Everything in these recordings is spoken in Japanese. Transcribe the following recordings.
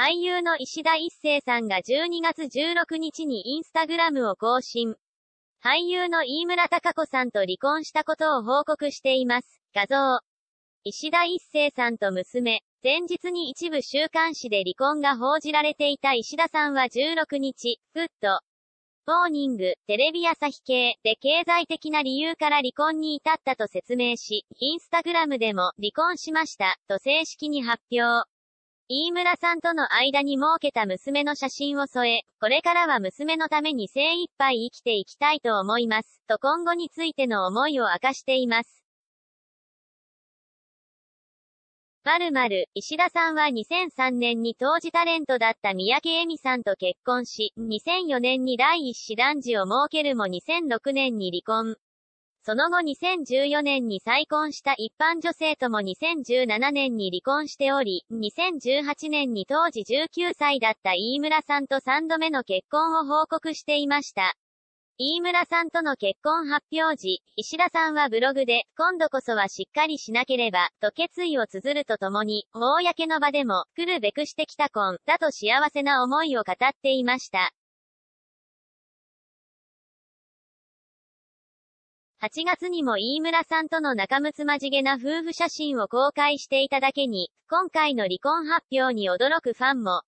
俳優の石田一生さんが12月16日にインスタグラムを更新。俳優の飯村隆子さんと離婚したことを報告しています。画像。石田一生さんと娘、前日に一部週刊誌で離婚が報じられていた石田さんは16日、フッド。モーニング、テレビ朝日系で経済的な理由から離婚に至ったと説明し、インスタグラムでも離婚しましたと正式に発表。飯村さんとの間に設けた娘の写真を添え、これからは娘のために精一杯生きていきたいと思います、と今後についての思いを明かしています。まるまる、石田さんは2003年に当時タレントだった三宅恵美さんと結婚し、2004年に第一子男児を設けるも2006年に離婚。その後2014年に再婚した一般女性とも2017年に離婚しており、2018年に当時19歳だった飯村さんと3度目の結婚を報告していました。飯村さんとの結婚発表時、石田さんはブログで、今度こそはしっかりしなければ、と決意を綴るとともに、公の場でも、来るべくしてきた婚、だと幸せな思いを語っていました。8月にも飯村さんとの仲睦まじげな夫婦写真を公開していただけに、今回の離婚発表に驚くファンも。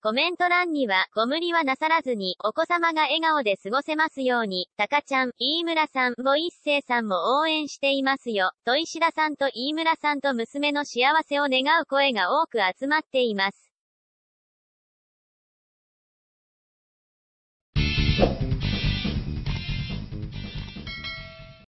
コメント欄には、ご無理はなさらずに、お子様が笑顔で過ごせますように、たかちゃん、飯村さん、ご一生さんも応援していますよ、と石田さんと飯村さんと娘の幸せを願う声が多く集まっています。